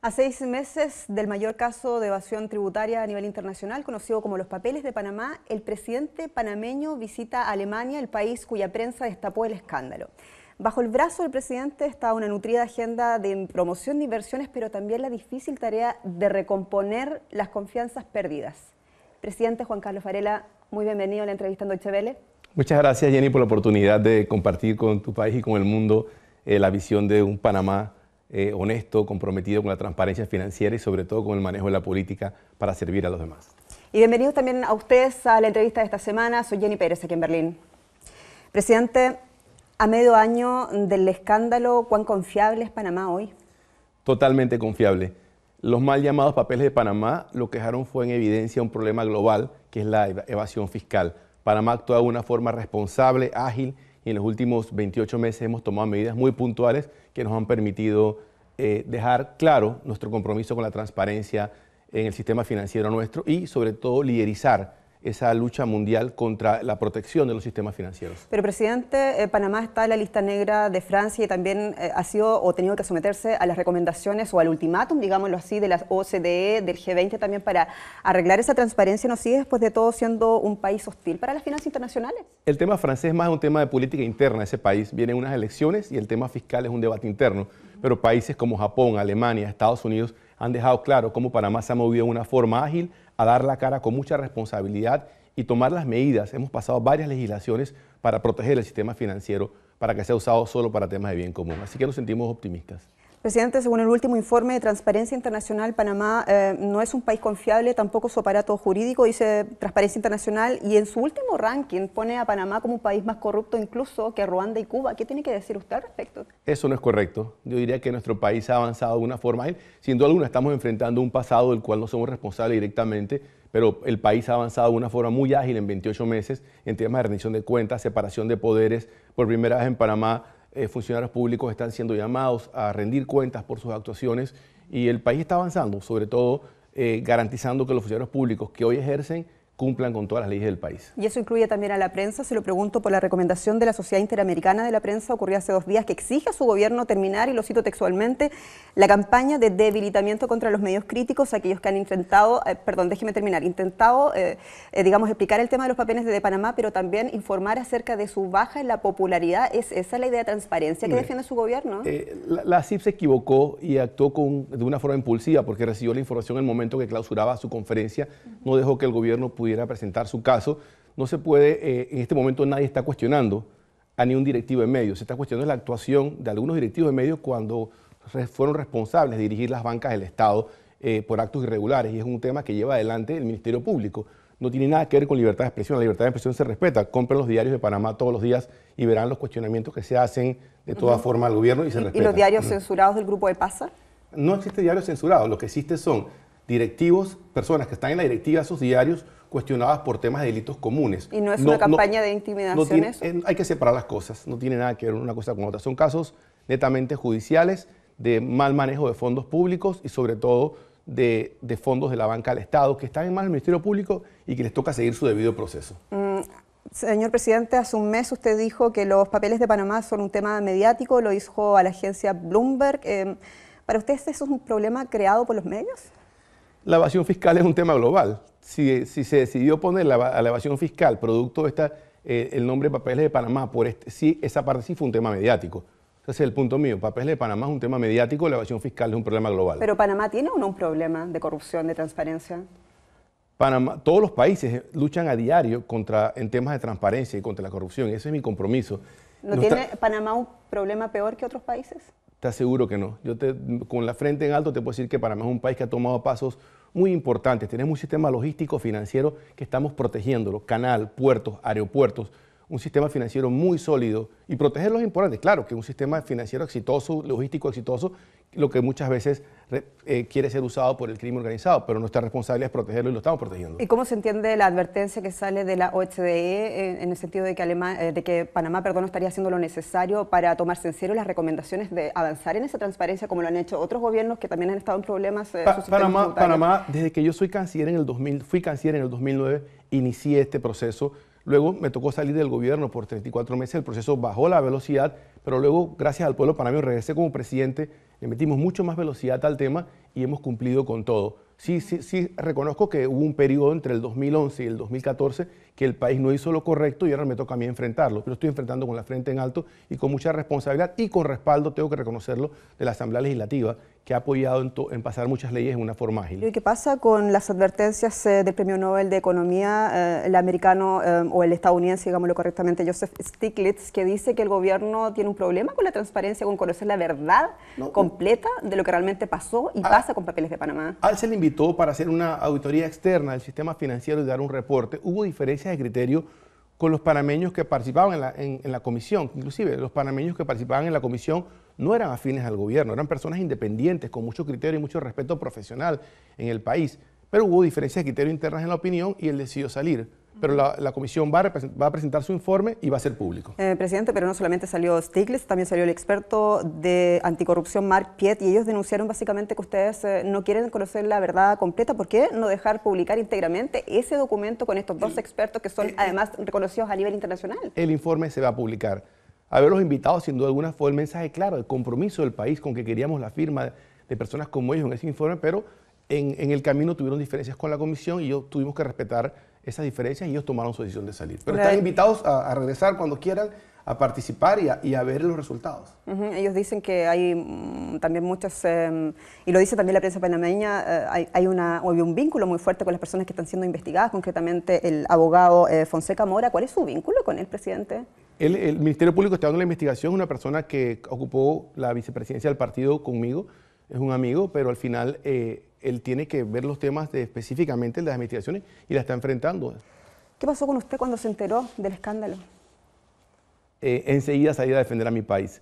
A seis meses del mayor caso de evasión tributaria a nivel internacional, conocido como los papeles de Panamá, el presidente panameño visita Alemania, el país cuya prensa destapó el escándalo. Bajo el brazo del presidente está una nutrida agenda de promoción de inversiones, pero también la difícil tarea de recomponer las confianzas perdidas. Presidente Juan Carlos Varela, muy bienvenido a la entrevista en Deutsche Muchas gracias Jenny por la oportunidad de compartir con tu país y con el mundo eh, la visión de un Panamá eh, honesto, comprometido con la transparencia financiera y sobre todo con el manejo de la política para servir a los demás. Y bienvenidos también a ustedes a la entrevista de esta semana. Soy Jenny Pérez aquí en Berlín. Presidente, a medio año del escándalo, ¿cuán confiable es Panamá hoy? Totalmente confiable. Los mal llamados papeles de Panamá lo que dejaron fue en evidencia un problema global, que es la evasión fiscal Panamá actúa de una forma responsable, ágil y en los últimos 28 meses hemos tomado medidas muy puntuales que nos han permitido eh, dejar claro nuestro compromiso con la transparencia en el sistema financiero nuestro y sobre todo liderizar esa lucha mundial contra la protección de los sistemas financieros. Pero, presidente, eh, Panamá está en la lista negra de Francia y también eh, ha sido o tenido que someterse a las recomendaciones o al ultimátum, digámoslo así, de las OCDE, del G20 también para arreglar esa transparencia. ¿No sigue después de todo siendo un país hostil para las finanzas internacionales? El tema francés es más un tema de política interna ese país. Viene unas elecciones y el tema fiscal es un debate interno. Pero países como Japón, Alemania, Estados Unidos han dejado claro cómo Panamá se ha movido de una forma ágil a dar la cara con mucha responsabilidad y tomar las medidas. Hemos pasado varias legislaciones para proteger el sistema financiero, para que sea usado solo para temas de bien común. Así que nos sentimos optimistas. Presidente, según el último informe de Transparencia Internacional, Panamá eh, no es un país confiable, tampoco su aparato jurídico, dice Transparencia Internacional, y en su último ranking pone a Panamá como un país más corrupto incluso que Ruanda y Cuba. ¿Qué tiene que decir usted al respecto? Eso no es correcto. Yo diría que nuestro país ha avanzado de una forma. Sin duda alguna, estamos enfrentando un pasado del cual no somos responsables directamente, pero el país ha avanzado de una forma muy ágil en 28 meses en temas de rendición de cuentas, separación de poderes. Por primera vez en Panamá eh, funcionarios públicos están siendo llamados a rendir cuentas por sus actuaciones y el país está avanzando, sobre todo eh, garantizando que los funcionarios públicos que hoy ejercen cumplan con todas las leyes del país. Y eso incluye también a la prensa, se lo pregunto por la recomendación de la Sociedad Interamericana de la Prensa ocurrió hace dos días que exige a su gobierno terminar, y lo cito textualmente, la campaña de debilitamiento contra los medios críticos, aquellos que han intentado, eh, perdón, déjeme terminar, intentado, eh, eh, digamos, explicar el tema de los papeles de Panamá, pero también informar acerca de su baja en la popularidad. ¿Es esa la idea de transparencia que defiende su gobierno? la, CIP se equivocó y actuó con, de una forma impulsiva porque recibió la información en el momento que clausuraba su conferencia, no dejó que el gobierno pudiera pudiera presentar su caso, no se puede, eh, en este momento nadie está cuestionando a ningún directivo de medios, se está cuestionando la actuación de algunos directivos de medios cuando fueron responsables de dirigir las bancas del Estado eh, por actos irregulares y es un tema que lleva adelante el Ministerio Público. No tiene nada que ver con libertad de expresión, la libertad de expresión se respeta. Compren los diarios de Panamá todos los días y verán los cuestionamientos que se hacen de toda forma al gobierno y se respeta. ¿Y los diarios censurados del grupo de PASA? No existe diario censurado, lo que existe son directivos, personas que están en la directiva de esos diarios, cuestionadas por temas de delitos comunes. Y no es una campaña de intimidación hay que separar las cosas, no tiene nada que ver una cosa con otra. Son casos netamente judiciales de mal manejo de fondos públicos y sobre todo de, fondos de la banca del Estado que están en manos del Ministerio Público y que les toca seguir su debido proceso. Mm, señor presidente, hace un mes usted dijo que los papeles de Panamá son un tema mediático, lo dijo a la agencia Bloomberg. Em, ¿Para usted eso es un problema creado por los medios? La evasión fiscal es un tema global si, se decidió poner la, a la evasión fiscal producto de esta, eh, el nombre de Papeles de Panamá, por este, esa parte sí fue un tema mediático. Ese es el punto mío. Papeles de Panamá es un tema mediático, la evasión fiscal es un problema global. Pero Panamá tiene o no un problema de corrupción, de transparencia. Panamá, todos los países luchan a diario contra, en temas de transparencia y contra la corrupción. Ese es mi compromiso. ¿No tiene Panamá un problema peor que otros países? Te aseguro que no. Yo te, con la frente en alto te puedo decir que Panamá es un país que ha tomado pasos muy importante, Tenemos un sistema logístico financiero que estamos protegiéndolo, canal, puertos, aeropuertos, un sistema financiero muy sólido y protegerlo es importante. Claro que un sistema financiero exitoso, logístico exitoso, lo que muchas veces eh, quiere ser usado por el crimen organizado, pero nuestra responsabilidad es protegerlo y lo estamos protegiendo. ¿Y cómo se entiende la advertencia que sale de la OCDE eh, en, el sentido de que, eh, de que Panamá perdón, estaría haciendo lo necesario para tomarse en serio las recomendaciones de avanzar en esa transparencia como lo han hecho otros gobiernos que también han estado en problemas? Panamá, Panamá, desde que yo soy canciller en el 2000, fui canciller en el 2009, inicié este proceso Luego me tocó salir del gobierno por 34 meses, el proceso bajó la velocidad, pero luego, gracias al pueblo panameño, regresé como presidente, le metimos mucho más velocidad al tema y hemos cumplido con todo. Sí, sí, sí, reconozco que hubo un periodo entre el 2011 y el 2014 que el país no hizo lo correcto y ahora me toca a mí enfrentarlo. pero estoy enfrentando con la frente en alto y con mucha responsabilidad y con respaldo, tengo que reconocerlo, de la Asamblea Legislativa, que ha apoyado en, pasar muchas leyes en una forma ágil. ¿Y qué pasa con las advertencias eh, del Premio Nobel de Economía, eh, el americano eh, o el estadounidense, digámoslo correctamente, Joseph Stiglitz, que dice que el gobierno tiene un problema con la transparencia, con conocer la verdad completa de lo que realmente pasó y ah. pasa con papeles de Panamá? Al ah, se le invitó para hacer una auditoría externa del sistema financiero y dar un reporte. Hubo diferencias de criterio con los panameños que participaban en la, en la comisión. Inclusive los panameños que participaban en la comisión no eran afines al gobierno, eran personas independientes, con mucho criterio y mucho respeto profesional en el país. Pero hubo diferencias de criterio internas en la opinión y él decidió salir. Pero la, comisión va a, presentar su informe y va a ser público. Eh, presidente, pero no solamente salió Stiglitz, también salió el experto de anticorrupción Mark Piet y ellos denunciaron básicamente que ustedes eh, no quieren conocer la verdad completa. ¿Por qué no dejar publicar íntegramente ese documento con estos dos expertos que son además reconocidos a nivel internacional? El informe se va a publicar haberlos invitado sin duda alguna fue el mensaje claro, el compromiso del país con que queríamos la firma de personas como ellos en ese informe, pero en, el camino tuvieron diferencias con la comisión y yo tuvimos que respetar esas diferencias y ellos tomaron su decisión de salir. Pero están invitados a, regresar cuando quieran a participar y a, ver los resultados. Ellos dicen que hay mm, también muchas, em, y lo dice también la prensa panameña, eh, hay, hay, una, un vínculo muy fuerte con las personas que están siendo investigadas, concretamente el abogado eh, Fonseca Mora. ¿Cuál es su vínculo con el presidente? El, Ministerio Público está dando la investigación, una persona que ocupó la vicepresidencia del partido conmigo, es un amigo, pero al final eh, él tiene que ver los temas específicamente de las investigaciones y la está enfrentando. ¿Qué pasó con usted cuando se enteró del escándalo? Eh, enseguida salí a defender a mi país.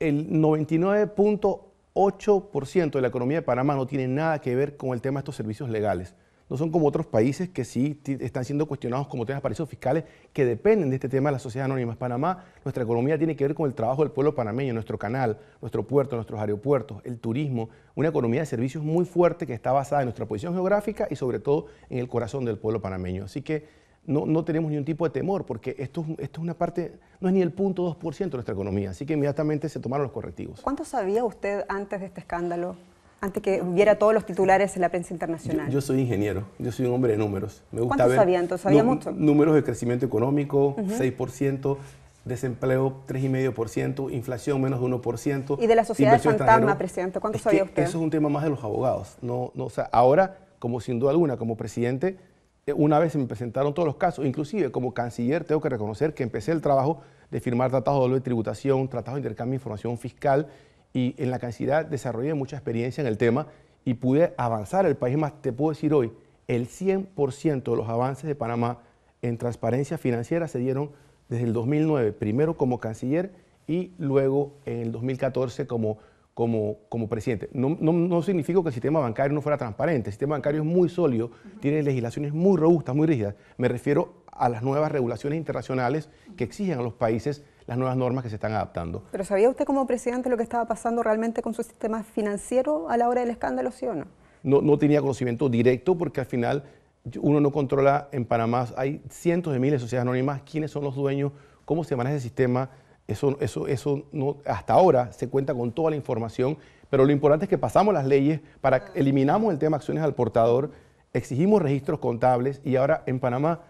El 99.8% de la economía de Panamá no tiene nada que ver con el tema de estos servicios legales no son como otros países que sí están siendo cuestionados como temas de paraísos fiscales que dependen de este tema de las sociedades anónimas. Panamá, nuestra economía tiene que ver con el trabajo del pueblo panameño, nuestro canal, nuestro puerto, nuestros aeropuertos, el turismo, una economía de servicios muy fuerte que está basada en nuestra posición geográfica y sobre todo en el corazón del pueblo panameño. Así que no, no tenemos ningún tipo de temor porque esto, esto es una parte, no es ni el punto 2% de nuestra economía, así que inmediatamente se tomaron los correctivos. ¿Cuánto sabía usted antes de este escándalo? antes que hubiera todos los titulares en la prensa internacional. Yo, soy ingeniero, yo soy un hombre de números. Me gusta ¿Cuánto sabía entonces? ¿Sabía mucho? Números de crecimiento económico, 6%, desempleo 3,5%, inflación menos de 1%. ¿Y de la sociedad fantasma, presidente? ¿Cuánto sabía usted? Eso es un tema más de los abogados. No, no, o ahora, como sin duda alguna, como presidente, eh, una vez se me presentaron todos los casos, inclusive como canciller tengo que reconocer que empecé el trabajo de firmar tratados de tributación, tratados de intercambio de información fiscal y en la cantidad desarrollé mucha experiencia en el tema y pude avanzar el país más. Te puedo decir hoy, el 100% de los avances de Panamá en transparencia financiera se dieron desde el 2009, primero como canciller y luego en el 2014 como, como, como presidente. No, no, significa que el sistema bancario no fuera transparente, el sistema bancario es muy sólido, tiene legislaciones muy robustas, muy rígidas. Me refiero a las nuevas regulaciones internacionales que exigen a los países las nuevas normas que se están adaptando. Pero ¿sabía usted como presidente lo que estaba pasando realmente con su sistema financiero a la hora del escándalo, sí o no? No, no tenía conocimiento directo porque al final uno no controla en Panamá, hay cientos de miles de sociedades anónimas, quiénes son los dueños, cómo se maneja el sistema, eso, eso, eso no, hasta ahora se cuenta con toda la información, pero lo importante es que pasamos las leyes para ah. eliminamos el tema acciones al portador, exigimos registros contables y ahora en Panamá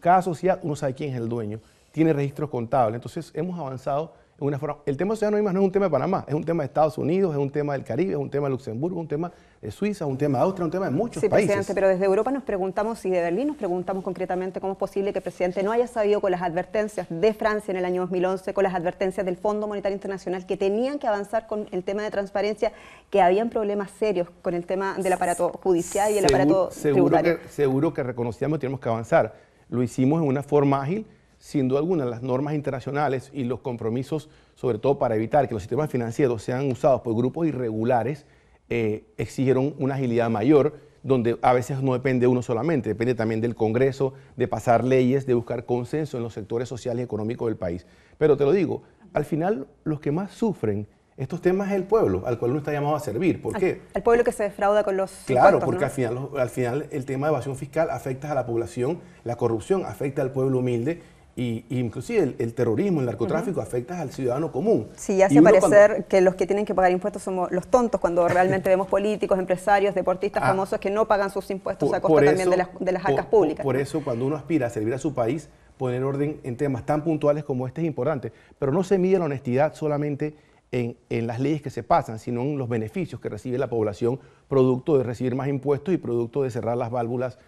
cada sociedad uno sabe quién es el dueño tiene registros contables. Entonces hemos avanzado en una forma... El tema de Ciudadanos no es un tema de Panamá, es un tema de Estados Unidos, es un tema del Caribe, es un tema de Luxemburgo, es un tema de Suiza, es un tema de Austria, es un tema de muchos países. Sí, presidente, pero desde Europa nos preguntamos, y de Berlín nos preguntamos concretamente cómo es posible que el presidente no haya sabido con las advertencias de Francia en el año 2011, con las advertencias del Fondo Monetario Internacional, que tenían que avanzar con el tema de transparencia, que habían problemas serios con el tema del aparato judicial y el aparato seguro seguro que reconocíamos que tenemos que avanzar. Lo hicimos en una forma ágil, sin duda alguna, las normas internacionales y los compromisos, sobre todo para evitar que los sistemas financieros sean usados por grupos irregulares, eh, exigieron una agilidad mayor, donde a veces no depende uno solamente, depende también del Congreso, de pasar leyes, de buscar consenso en los sectores sociales y económicos del país. Pero te lo digo, al final los que más sufren estos temas es el pueblo al cual uno está llamado a servir. ¿Por qué? El pueblo que se defrauda con los. Claro, porque al, final, al final el tema de evasión fiscal afecta a la población, la corrupción afecta al pueblo humilde y, inclusive el, terrorismo, el narcotráfico afecta al ciudadano común. Sí, hace parecer que los que tienen que pagar impuestos somos los tontos cuando realmente vemos políticos, empresarios, deportistas ah. famosos que no pagan sus impuestos a costa también de las, de arcas públicas. Por, eso cuando uno aspira a servir a su país, poner orden en temas tan puntuales como este es importante, pero no se mide la honestidad solamente en, en las leyes que se pasan, sino en los beneficios que recibe la población producto de recibir más impuestos y producto de cerrar las válvulas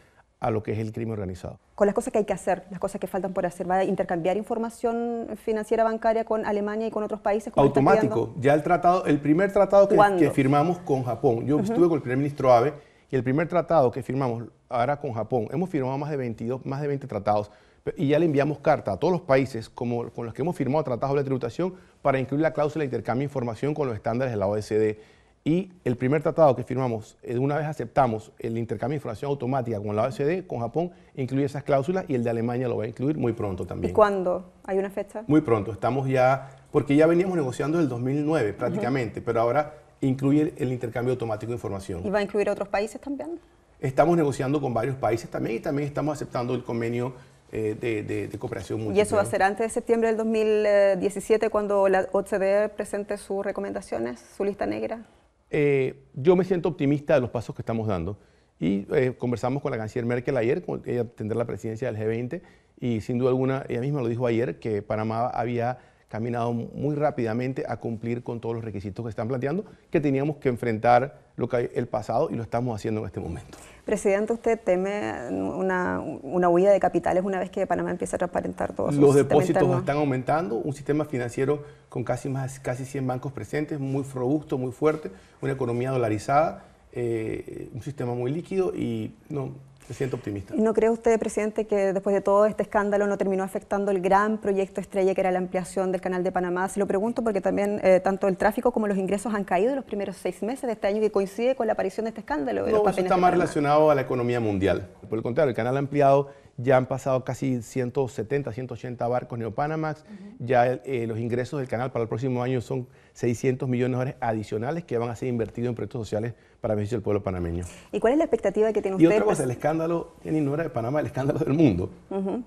a lo que es el crimen organizado. Con las cosas que hay que hacer, las cosas que faltan por hacer, ¿va a intercambiar información financiera bancaria con Alemania y con otros países? Automático, ya el tratado, el primer tratado que, firmamos con Japón, yo estuve con el primer ministro Abe y el primer tratado que firmamos ahora con Japón, hemos firmado más de 22, más de 20 tratados y ya le enviamos carta a todos los países como, con los que hemos firmado tratados de tributación para incluir la cláusula de intercambio de información con los estándares de la OECD y el primer tratado que firmamos, eh, una vez aceptamos el intercambio de información automática con la OECD, con Japón, incluye esas cláusulas y el de Alemania lo va a incluir muy pronto también. ¿Y cuándo? ¿Hay una fecha? Muy pronto, estamos ya, porque ya veníamos negociando en el 2009 prácticamente, pero ahora incluye el, intercambio automático de información. ¿Y va a incluir a otros países también? Estamos negociando con varios países también y también estamos aceptando el convenio eh, de, cooperación ¿Y eso va a ser antes de septiembre del 2017 eh, cuando la OCDE presente sus recomendaciones, su lista negra? Eh, yo me siento optimista de los pasos que estamos dando y eh, conversamos con la canciller Merkel ayer, con, ella tendrá la presidencia del G20 y sin duda alguna, ella misma lo dijo ayer, que Panamá había caminado muy rápidamente a cumplir con todos los requisitos que están planteando, que teníamos que enfrentar lo que hay el pasado y lo estamos haciendo en este momento. Presidente, ¿usted teme una, huida de capitales una vez que Panamá empieza a transparentar todo? Los depósitos están aumentando, un sistema financiero con casi, más, casi 100 bancos presentes, muy robusto, muy fuerte, una economía dolarizada, eh, un sistema muy líquido y no, se siento optimista. no cree usted, presidente, que después de todo este escándalo no terminó afectando el gran proyecto estrella que era la ampliación del Canal de Panamá? Se lo pregunto porque también eh, tanto el tráfico como los ingresos han caído en los primeros seis meses de este año que coincide con la aparición de este escándalo. no, está más relacionado a la economía mundial. Por el contrario, el canal ampliado ya han pasado casi 170, 180 barcos neopanamax. Ya eh, los ingresos del canal para el próximo año son 600 millones de dólares adicionales que van a ser invertidos en proyectos sociales para beneficio del pueblo panameño. ¿Y cuál es la expectativa que tiene usted? Y otra cosa, el escándalo, tiene no de Panamá, el escándalo del mundo.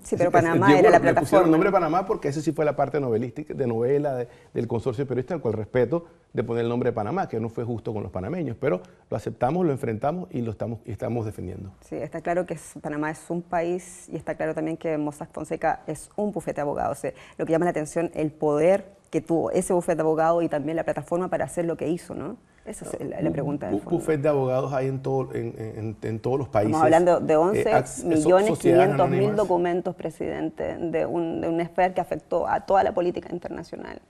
Sí, pero Panamá era la plataforma. Pusieron el nombre Panamá porque ese sí fue la parte novelística, de novela del consorcio periodista, con el respeto de poner el nombre de Panamá, que no fue justo con los panameños, pero lo aceptamos, lo enfrentamos y lo estamos, y estamos defendiendo. Sí, está claro que Panamá es un país y está claro también que Mossack Fonseca es un bufete de abogados. Eh, lo que llama la atención, el poder que tuvo ese bufete de abogados y también la plataforma para hacer lo que hizo, ¿no? Esa es la, pregunta. Un bufete de abogados hay en, en, en, todos los países. Estamos hablando de 11 eh, millones 500 mil documentos, presidente, de un, de un que afectó a toda la política internacional.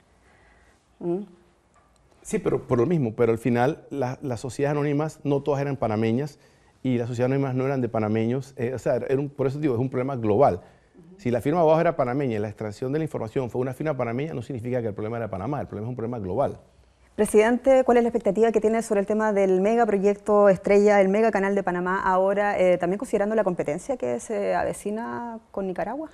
¿Mm? Sí, pero por lo mismo, pero al final las sociedades anónimas no todas eran panameñas y las sociedades anónimas no eran de panameños. Eh, o sea, por eso digo, es un problema global. Si la firma abajo era panameña y la extracción de la información fue una firma panameña, no significa que el problema era Panamá, el problema es un problema global. Presidente, ¿cuál es la expectativa que tiene sobre el tema del megaproyecto estrella, el mega canal de Panamá ahora, eh, también considerando la competencia que se avecina con Nicaragua?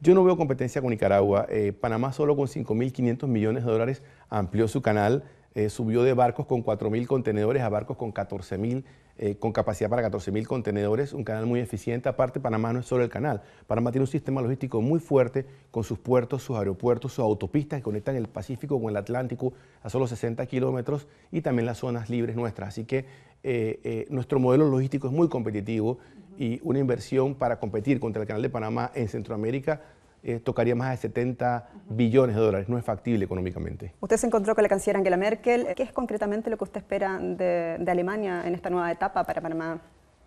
Yo no veo competencia con Nicaragua. Eh, Panamá solo con 5.500 millones de dólares amplió su canal eh, subió de barcos con 4.000 contenedores a barcos con 14.000, eh, con capacidad para 14.000 contenedores, un canal muy eficiente. Aparte, Panamá no es solo el canal. Panamá tiene un sistema logístico muy fuerte con sus puertos, sus aeropuertos, sus autopistas que conectan el Pacífico con el Atlántico a solo 60 kilómetros y también las zonas libres nuestras. Así que eh, nuestro modelo logístico es muy competitivo y una inversión para competir contra el canal de Panamá en Centroamérica eh, tocaría más de 70 billones de dólares. No es factible económicamente. Usted se encontró con la canciller Angela Merkel. ¿Qué es concretamente lo que usted espera de, Alemania en esta nueva etapa para Panamá?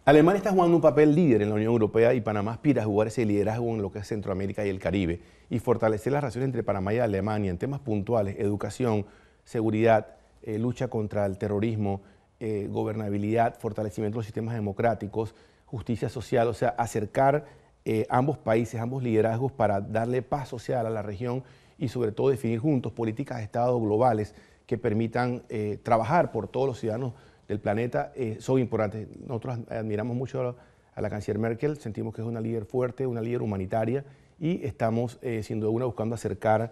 Alemania está jugando un papel líder en la Unión Europea y Panamá aspira a jugar ese liderazgo en lo que es Centroamérica y el Caribe y fortalecer las relaciones entre Panamá y Alemania en temas puntuales, educación, seguridad, eh, lucha contra el terrorismo, eh, gobernabilidad, fortalecimiento de los sistemas democráticos, justicia social, o sea, acercar eh, ambos países, ambos liderazgos para darle paz social a la región y sobre todo definir juntos políticas de Estado globales que permitan eh, trabajar por todos los ciudadanos del planeta eh, son importantes. Nosotros admiramos mucho a la, canciller Merkel, sentimos que es una líder fuerte, una líder humanitaria y estamos sin una buscando acercar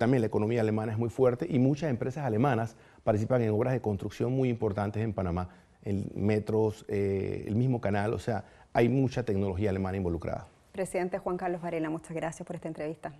también la economía alemana es muy fuerte y muchas empresas alemanas participan en obras de construcción muy importantes en Panamá, en metros, el mismo canal, o sea, hay mucha tecnología alemana involucrada. Presidente Juan Carlos Varela, muchas gracias por esta entrevista.